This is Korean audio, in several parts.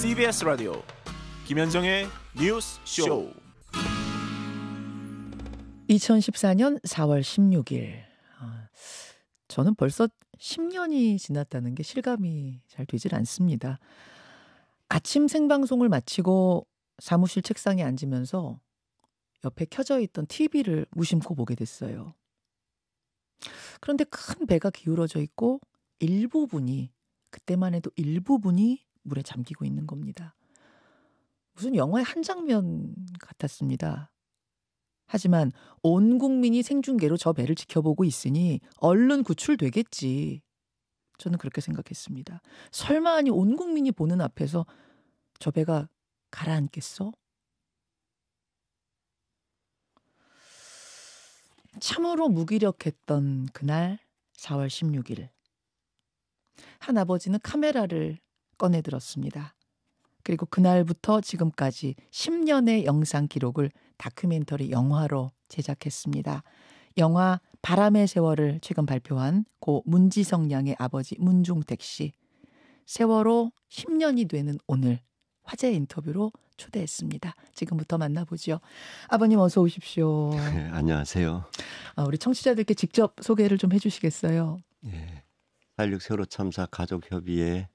CBS 라디오 김현정의 뉴스 쇼. 2014년 4월 16일. 저는 벌써 10년이 지났다는 게 실감이 잘 되질 않습니다. 아침 생방송을 마치고 사무실 책상에 앉으면서 옆에 켜져 있던 TV를 무심코 보게 됐어요. 그런데 큰 배가 기울어져 있고 일부분이 그때만 해도 일부분이 물에 잠기고 있는 겁니다. 무슨 영화의 한 장면 같았습니다. 하지만 온 국민이 생중계로 저 배를 지켜보고 있으니 얼른 구출되겠지. 저는 그렇게 생각했습니다. 설마 아니 온 국민이 보는 앞에서 저 배가 가라앉겠어? 참으로 무기력했던 그날 4월 16일 한 아버지는 카메라를 꺼내 들었습니다. 그리고 그날부터 지금까지 10년의 영상 기록을 다큐멘터리 영화로 제작했습니다. 영화 바람의 세월을 최근 발표한 고 문지성 양의 아버지 문중택 씨. 세월호 10년이 되는 오늘 화제 인터뷰로 초대했습니다. 지금부터 만나보죠. 아버님 어서 오십시오. 네, 안녕하세요. 아, 우리 청취자들께 직접 소개를 좀 해주시겠어요? 예. 86 세월호 참사 가족협의회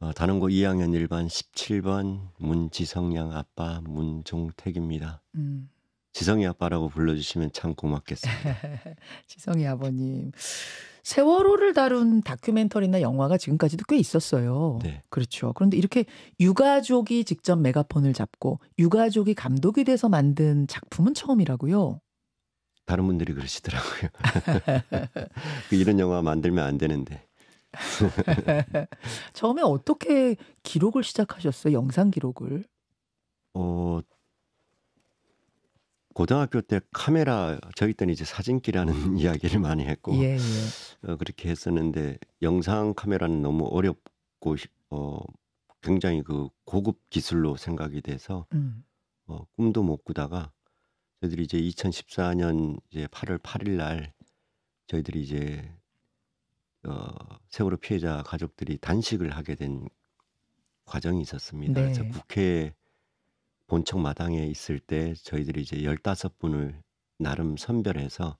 어, 단원고 2학년 1반 17번 문지성양 아빠 문종택입니다. 음. 지성이 아빠라고 불러주시면 참 고맙겠습니다. 지성이 아버님. 세월호를 다룬 다큐멘터리나 영화가 지금까지도 꽤 있었어요. 네. 그렇죠. 그런데 이렇게 유가족이 직접 메가폰을 잡고 유가족이 감독이 돼서 만든 작품은 처음이라고요. 다른 분들이 그러시더라고요. 그 이런 영화 만들면 안 되는데. 처음에 어떻게 기록을 시작하셨어요? 영상 기록을? 어 고등학교 때 카메라 저희 때는 이제 사진기라는 이야기를 많이 했고 예, 예. 어, 그렇게 했었는데 영상 카메라는 너무 어렵고 어 굉장히 그 고급 기술로 생각이 돼서 음. 어, 꿈도 못 꾸다가 저희들이 이제 2014년 이제 8월 8일 날 저희들이 이제 어, 세월호 피해자 가족들이 단식을 하게 된 과정이 있었습니다. 네. 그래서 국회 본청 마당에 있을 때 저희들이 이제 열다섯 분을 나름 선별해서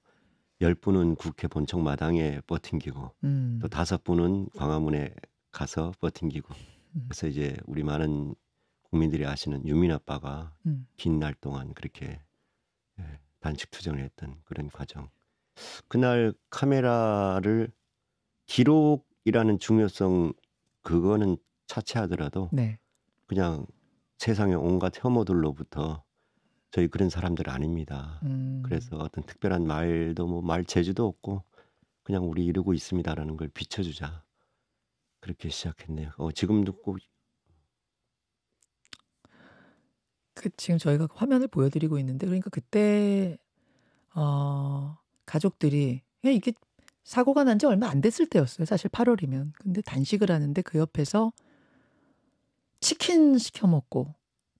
열분은 국회 본청 마당에 버팅기고 음. 또 다섯 분은 광화문에 가서 버팅기고 음. 그래서 이제 우리 많은 국민들이 아시는 유민 아빠가 음. 긴날 동안 그렇게 예, 단식 투쟁을 했던 그런 과정. 그날 카메라를 기록이라는 중요성 그거는 차치하더라도 네. 그냥 세상의 온갖 혐오들로부터 저희 그런 사람들 아닙니다. 음. 그래서 어떤 특별한 말도 뭐말 재주도 없고 그냥 우리 이루고 있습니다라는 걸 비춰주자 그렇게 시작했네요. 어, 지금 도꼭그 지금 저희가 그 화면을 보여드리고 있는데 그러니까 그때 어 가족들이 그냥 이게 사고가 난 지 얼마 안 됐을 때였어요. 사실 8월이면. 근데 단식을 하는데 그 옆에서 치킨 시켜 먹고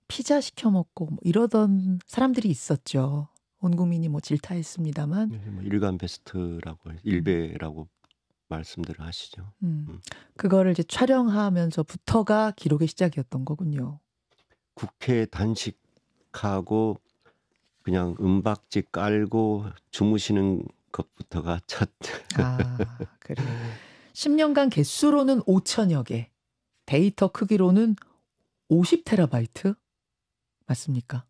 피자 시켜 먹고 뭐 이러던 사람들이 있었죠. 온 국민이 뭐 질타했습니다만 네, 뭐 일간 베스트라고 음. 일베라고 음. 말씀들을 하시죠. 음. 음. 그거를 이제 촬영하면서부터가 기록의 시작이었던 거군요. 국회 단식하고 그냥 은박지 깔고 주무시는 것부터가 첫. 아, 그래. 10년간 개수로는 5천여 개, 데이터 크기로는 50테라바이트 맞습니까?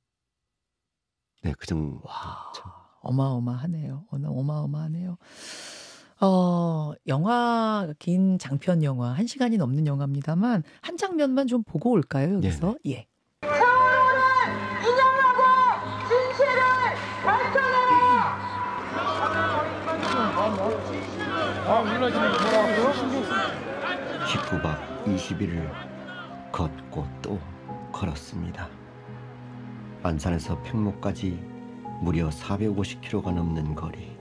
네, 그 정도. 와, 참. 어마어마하네요. 어마어마하네요. 어, 영화, 긴 장편 영화, 한 시간이 넘는 영화입니다만, 한 장면만 좀 보고 올까요, 여기서? 네네. 예. 19박 20일을 걷고 또 걸었습니다. 안산에서 팽목까지 무려 450km가 넘는 거리.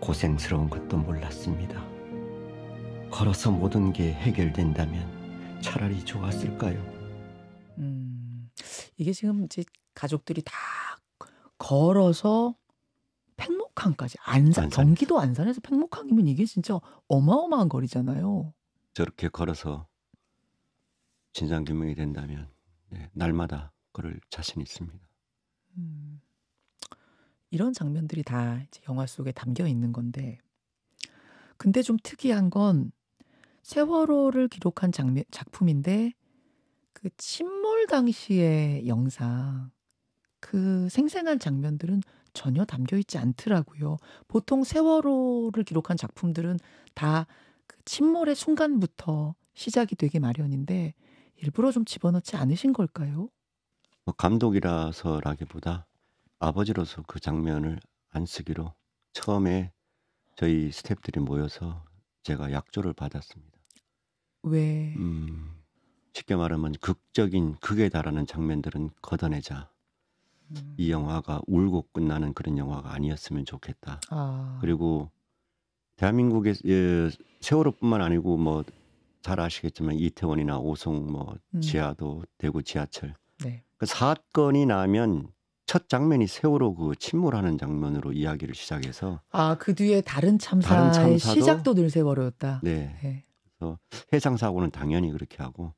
고생스러운 것도 몰랐습니다. 걸어서 모든 게 해결된다면 차라리 좋았을까요? 음, 이게 지금 이제 가족들이 다 걸어서 팽목항까지 안산, 안산 경기도 안산에서 팽목항이면 이게 진짜 어마어마한 거리잖아요. 저렇게 걸어서 진상 규명이 된다면 네, 날마다 그럴 자신 있습니다. 음, 이런 장면들이 다 이제 영화 속에 담겨 있는 건데, 근데 좀 특이한 건 세월호를 기록한 장면, 작품인데 그 침몰 당시의 영상, 그 생생한 장면들은 전혀 담겨 있지 않더라고요. 보통 세월호를 기록한 작품들은 다 그 침몰의 순간부터 시작이 되게 마련인데 일부러 좀 집어넣지 않으신 걸까요? 뭐 감독이라서라기보다 아버지로서 그 장면을 안 쓰기로 처음에 저희 스탭들이 모여서 제가 약조를 받았습니다. 왜? 음, 쉽게 말하면 극적인 극에 달하는 장면들은 걷어내자. 음. 이 영화가 울고 끝나는 그런 영화가 아니었으면 좋겠다. 아. 그리고 대한민국의 예, 세월호뿐만 아니고 뭐 잘 아시겠지만 이태원이나 오송 뭐 음. 지하도 대구 지하철 네. 그 사건이 나면 첫 장면이 세월호 그 침몰하는 장면으로 이야기를 시작해서 아 그 뒤에 다른 참사의 다른 시작도 늘 세월호였다. 네. 네. 그래서 해상 사고는 당연히 그렇게 하고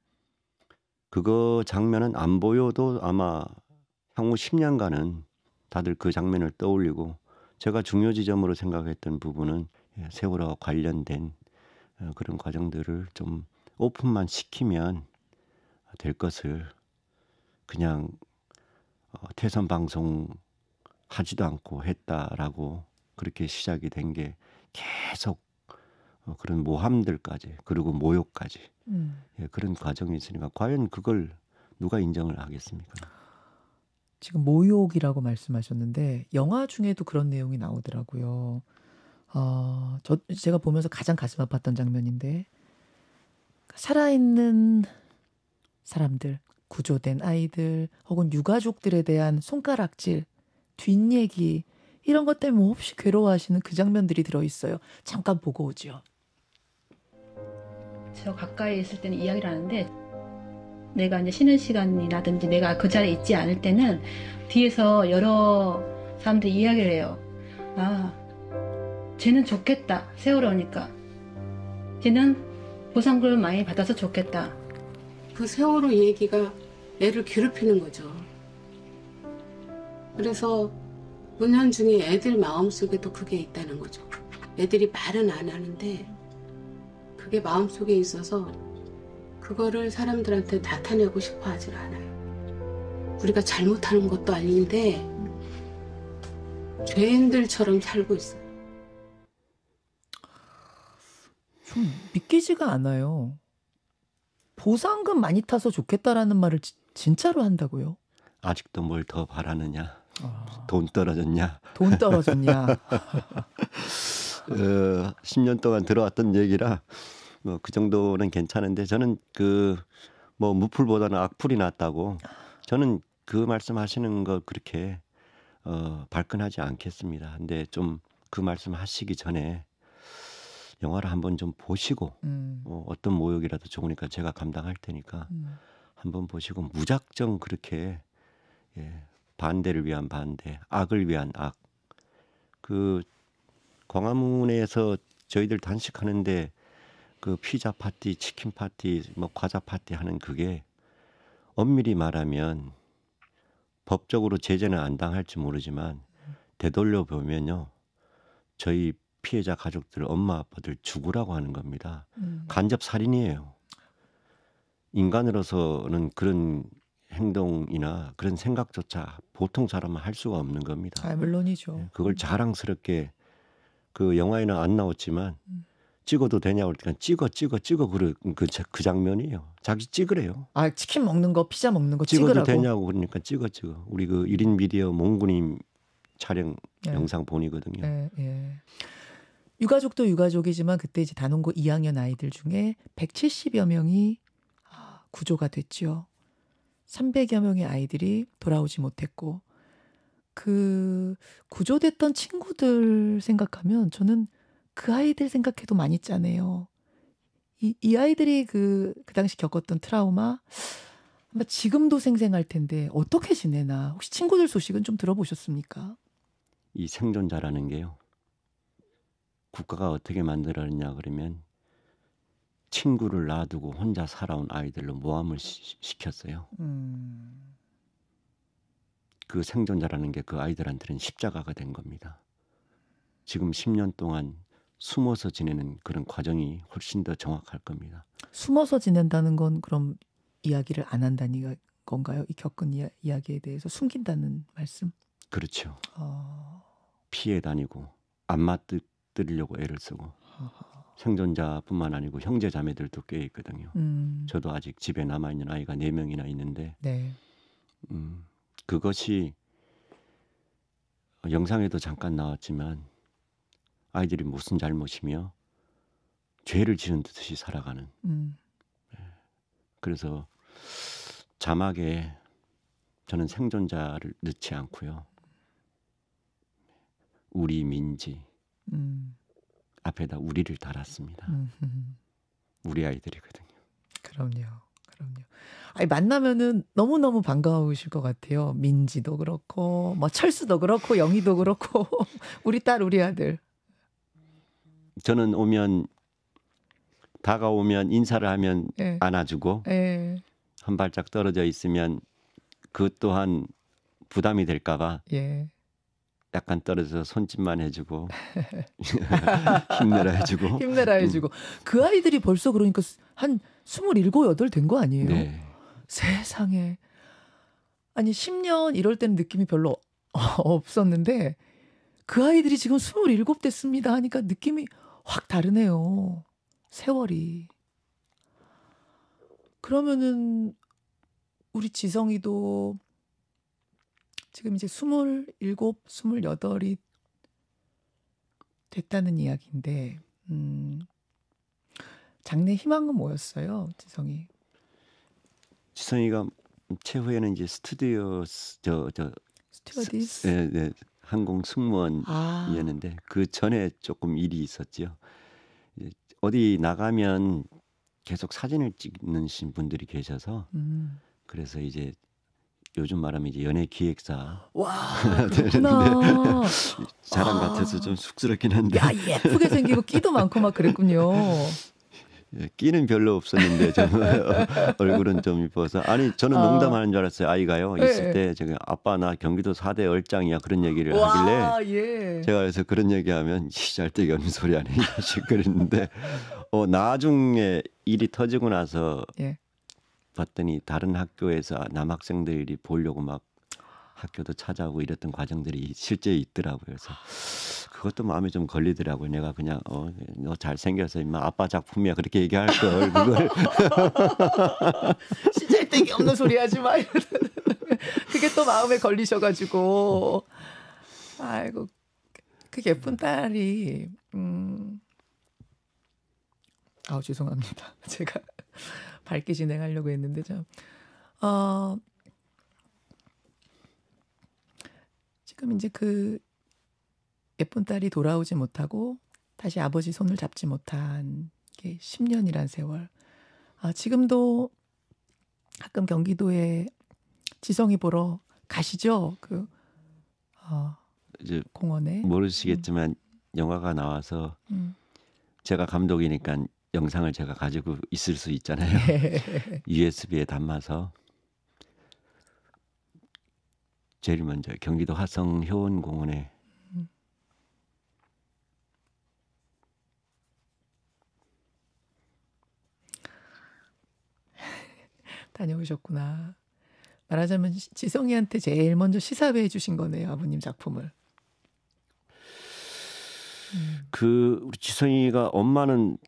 그거 장면은 안 보여도 아마 향후 10년간은 다들 그 장면을 떠올리고 제가 중요 지점으로 생각했던 부분은 예, 세월호와 관련된 어, 그런 과정들을 좀 오픈만 시키면 될 것을 그냥 어, 태선 방송 하지도 않고 했다라고 그렇게 시작이 된 게 계속 어, 그런 모함들까지 그리고 모욕까지 음. 예, 그런 과정이 있으니까 과연 그걸 누가 인정을 하겠습니까? 지금 모욕이라고 말씀하셨는데 영화 중에도 그런 내용이 나오더라고요. 어, 저 제가 보면서 가장 가슴 아팠던 장면인데 살아있는 사람들, 구조된 아이들 혹은 유가족들에 대한 손가락질, 뒷얘기 이런 것 때문에 몹시 괴로워하시는 그 장면들이 들어 있어요. 잠깐 보고 오죠요 제가 가까이 있을 때는 이야기를 하는데 내가 이제 쉬는 시간이라든지 내가 그 자리에 있지 않을 때는 뒤에서 여러 사람들이 이야기를 해요. 아, 쟤는 좋겠다. 세월이 오니까. 쟤는 보상금을 많이 받아서 좋겠다. 그 세월호 얘기가 애를 괴롭히는 거죠. 그래서 노년 중에 애들 마음속에도 그게 있다는 거죠. 애들이 말은 안 하는데 그게 마음속에 있어서 그거를 사람들한테 나타내고 싶어 하질 않아요. 우리가 잘못하는 것도 아닌데 죄인들처럼 살고 있어요. 좀 믿기지가 않아요. 보상금 많이 타서 좋겠다라는 말을 지, 진짜로 한다고요? 아직도 뭘 더 바라느냐? 아... 돈 떨어졌냐? 돈 떨어졌냐? 어, 10년 동안 들어왔던 얘기라 뭐그 정도는 괜찮은데 저는 그 뭐 무풀보다는 악풀이 낫다고 저는 그 말씀하시는 거 그렇게 어 발끈하지 않겠습니다. 근데 좀 그 말씀하시기 전에 영화를 한번 좀 보시고 음. 어, 어떤 모욕이라도 좋으니까 제가 감당할 테니까 음. 한번 보시고 무작정 그렇게 예, 반대를 위한 반대, 악을 위한 악. 그 광화문에서 저희들 단식하는데 그 피자 파티, 치킨 파티, 뭐 과자 파티 하는 그게 엄밀히 말하면 법적으로 제재는 안 당할지 모르지만 되돌려 보면요 저희 피해자 가족들 엄마 아빠들 죽으라고 하는 겁니다. 음. 간접 살인이에요. 인간으로서는 그런 행동이나 그런 생각조차 보통 사람은 할 수가 없는 겁니다. 아, 물론이죠. 예, 그걸 자랑스럽게 그 영화에는 안 나왔지만 음. 찍어도 되냐고 그러니까 찍어 찍어 찍어 그 그, 그 장면이에요. 자기 찍으래요. 아 치킨 먹는 거 피자 먹는 거 찍어도 찍으라 되냐고 그러니까 찍어 찍어. 우리 그 1인 미디어 몽구님 촬영 예. 영상 본이거든요. 예, 예. 유가족도 유가족이지만 그때 이제 단원고 2학년 아이들 중에 170여 명이 아, 구조가 됐죠. 300여 명의 아이들이 돌아오지 못했고 그 구조됐던 친구들 생각하면 저는 그 아이들 생각해도 많이 짜네요. 이, 이 아이들이 그, 그 당시 겪었던 트라우마, 아마 지금도 생생할 텐데, 어떻게 지내나, 혹시 친구들 소식은 좀 들어보셨습니까? 이 생존자라는 게요. 국가가 어떻게 만들었냐 그러면 친구를 놔두고 혼자 살아온 아이들로 모함을 시, 켰어요 음. 그 생존자라는 게 그 아이들한테는 십자가가 된 겁니다. 지금 10년 동안 숨어서 지내는 그런 과정이 훨씬 더 정확할 겁니다. 숨어서 지낸다는 건 그럼 이야기를 안 한다는 건가요? 이 겪은 이야, 이야기에 대해서 숨긴다는 말씀? 그렇죠. 어... 피해 다니고 안 맞들려고 애를 쓰고 어허... 생존자뿐만 아니고 형제 자매들도 꽤 있거든요. 음... 저도 아직 집에 남아 있는 아이가 네 명이나 있는데 네. 음, 그것이 영상에도 잠깐 나왔지만 아이들이 무슨 잘못이며 죄를 지은 듯이 살아가는. 음. 네. 그래서 자막에 저는 생존자를 넣지 않고요. 우리 민지 음. 앞에다 우리를 달았습니다. 음흠. 우리 아이들이거든요. 그럼요. 그럼요. 아니 만나면은 너무 너무 반가우실 것 같아요. 민지도 그렇고 뭐 철수도 그렇고 영희도 그렇고 우리 딸 우리 아들. 저는 오면 다가오면 인사를 하면 네. 안아주고 네. 한 발짝 떨어져 있으면 그 또한 부담이 될까봐 예. 약간 떨어져서 손짓만 해주고 힘내라 해주고 힘내라 음. 해주고 음. 그 아이들이 벌써 그러니까 한 스물일곱 여덟 된 거 아니에요? 네. 세상에 아니 10년 이럴 때는 느낌이 별로 없었는데 그 아이들이 지금 27 됐습니다 하니까 느낌이 확 다르네요. 세월이. 그러면은 우리 지성이도 지금 이제 27, 28이 됐다는 이야기인데, 음, 장래 희망은 뭐였어요, 지성이? 지성이가 최후에는 이제 스튜디오, 저, 저, 스튜디스 예, 네, 네. 항공 승무원이었는데 아. 그 전에 조금 일이 있었죠 예, 어디 나가면 계속 사진을 찍는 분들이 계셔서 음. 그래서 이제 요즘 말하면 이제 연예 기획사 와 그렇구나 자랑 같아서 아. 좀 쑥스럽긴 한데 야 예쁘게 생기고 끼도 많고 막 그랬군요. 예, 끼는 별로 없었는데 저말 얼굴은 좀 이뻐서 아니 저는 아. 농담하는 줄 알았어요 아이가요 예, 있을 예. 때 제가 아빠 나 경기도 4대 얼짱이야 그런 얘기를 와, 하길래 예. 제가 그래서 그런 얘기하면 이잘데기 없는 소리 아니냐 그랬는데 어 나중에 일이 터지고 나서 예. 봤더니 다른 학교에서 아, 남학생들이 보려고 막 학교도 찾아오고 이랬던 과정들이 실제 있더라고요. 그래서 그것도 마음에 좀 걸리더라고요. 내가 그냥 어, 너 잘생겨서 임마 아빠 작품이야 그렇게 얘기할 걸 그걸 시잘데기 없는 소리 하지 마. 그게 또 마음에 걸리셔가지고 아이고 그 예쁜 딸이 음. 아 죄송합니다. 제가 밝게 진행하려고 했는데 참 어. 지금 이제 그 예쁜 딸이 돌아오지 못하고 다시 아버지 손을 잡지 못한 게 10년이란 세월. 아, 지금도 가끔 경기도에 지성이 보러 가시죠? 그 어, 이제 공원에 모르시겠지만 음. 영화가 나와서 음. 제가 감독이니까 영상을 제가 가지고 있을 수 있잖아요. USB에 네. 담아서 제일 먼저 경기도 화성 효원공원에 다녀오셨구나. 말하자면 지성이한테 제일 먼저 시사회해 주신 거네요, 아버님 작품을. 음. 그 우리 지성이가 엄마는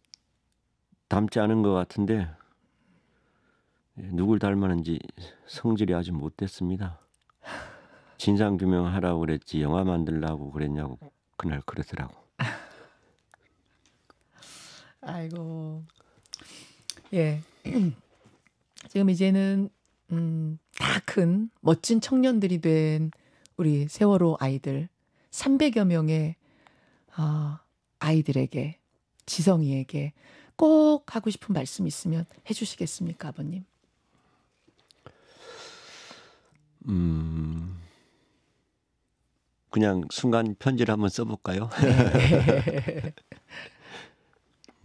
닮지 않은 것 같은데 예, 누굴 닮았는지 성질이 아직 못됐습니다. 진상 규명하라고 그랬지 영화 만들라고 그랬냐고 네. 그날 그러더라고. 아이고. 예. 지금 이제는 음, 다 큰 멋진 청년들이 된 우리 세월호 아이들 300여 명의 어, 아이들에게 지성이에게 꼭 하고 싶은 말씀 있으면 해 주시겠습니까, 아버님? 음. 그냥 순간 편지를 한번 써볼까요? 네.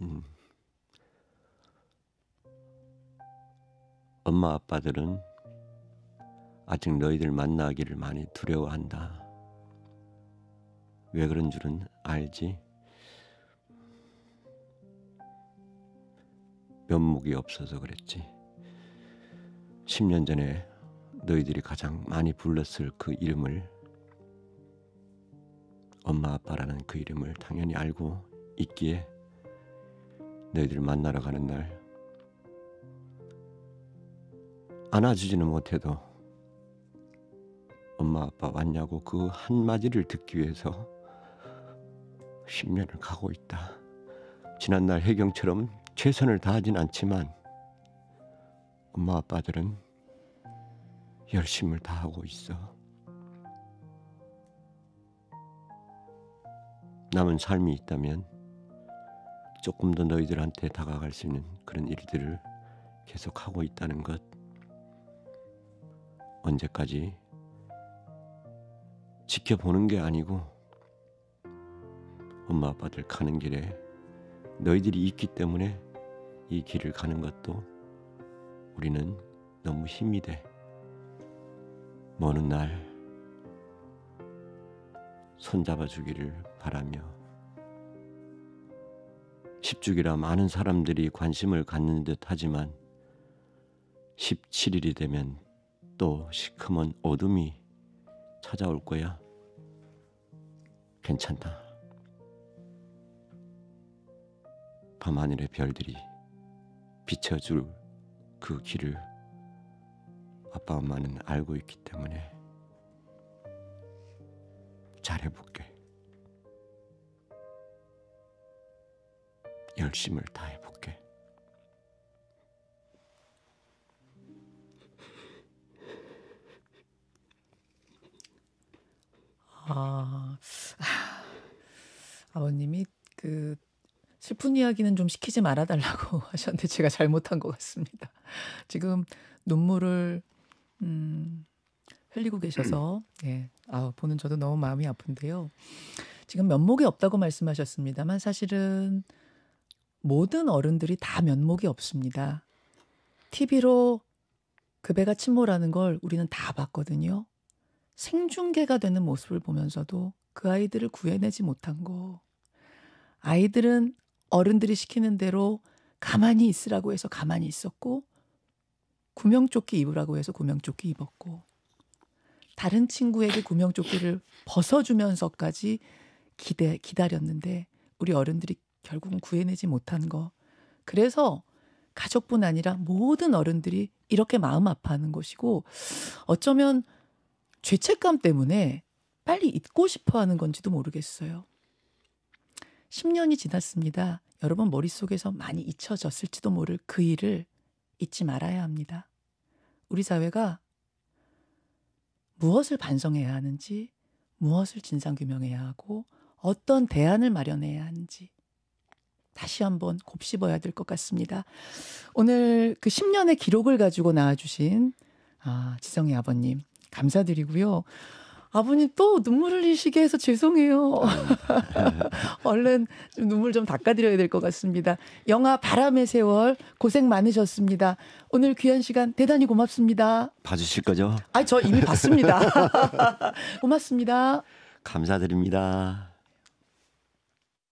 음. 엄마 아빠들은 아직 너희들 만나기를 많이 두려워한다. 왜 그런 줄은 알지? 면목이 없어서 그랬지. 10년 전에 너희들이 가장 많이 불렀을 그 이름을 엄마 아빠라는 그 이름을 당연히 알고 있기에 너희들 만나러 가는 날 안아주지는 못해도 엄마 아빠 왔냐고 그 한마디를 듣기 위해서 10년을 가고 있다. 지난날 해경처럼 최선을 다하진 않지만 엄마 아빠들은 열심을 다하고 있어. 남은 삶이 있다면 조금 더 너희들한테 다가갈 수 있는 그런 일들을 계속 하고 있다는 것 언제까지 지켜보는 게 아니고 엄마 아빠들 가는 길에 너희들이 있기 때문에 이 길을 가는 것도 우리는 너무 힘이 돼. 먼훗날 손잡아 주기를 바라며 10주기라 많은 사람들이 관심을 갖는 듯 하지만 17일이 되면 또 시커먼 어둠이 찾아올 거야. 괜찮다. 밤하늘의 별들이 비춰줄 그 길을 아빠 엄마는 알고 있기 때문에 잘해볼게. 열심을 다해 볼게. 아, 아, 아버님이 그 슬픈 이야기는 좀 시키지 말아달라고 하셨는데 제가 잘못한 것 같습니다. 지금 눈물을 음, 흘리고 계셔서 예, 아 보는 저도 너무 마음이 아픈데요. 지금 면목이 없다고 말씀하셨습니다만 사실은 모든 어른들이 다 면목이 없습니다. TV로 그배가 침몰하는 걸 우리는 다 봤거든요. 생중계가 되는 모습을 보면서도 그 아이들을 구해내지 못한 거. 아이들은 어른들이 시키는 대로 가만히 있으라고 해서 가만히 있었고, 구명조끼 입으라고 해서 구명조끼 입었고, 다른 친구에게 구명조끼를 벗어주면서까지 기대, 기다렸는데, 우리 어른들이 결국은 구해내지 못한 거. 그래서 가족뿐 아니라 모든 어른들이 이렇게 마음 아파하는 것이고 어쩌면 죄책감 때문에 빨리 잊고 싶어 하는 건지도 모르겠어요. 10년이 지났습니다. 여러분 머릿속에서 많이 잊혀졌을지도 모를 그 일을 잊지 말아야 합니다. 우리 사회가 무엇을 반성해야 하는지, 무엇을 진상규명해야 하고, 어떤 대안을 마련해야 하는지, 다시 한번 곱씹어야 될 것 같습니다. 오늘 그 10년의 기록을 가지고 나와주신 아, 지성의 아버님 감사드리고요. 아버님 또 눈물 흘리시게 해서 죄송해요. 아. 얼른 좀 눈물 좀 닦아드려야 될 것 같습니다. 영화 바람의 세월 고생 많으셨습니다. 오늘 귀한 시간 대단히 고맙습니다. 봐주실 거죠? 아, 저 이미 봤습니다. 고맙습니다. 감사드립니다.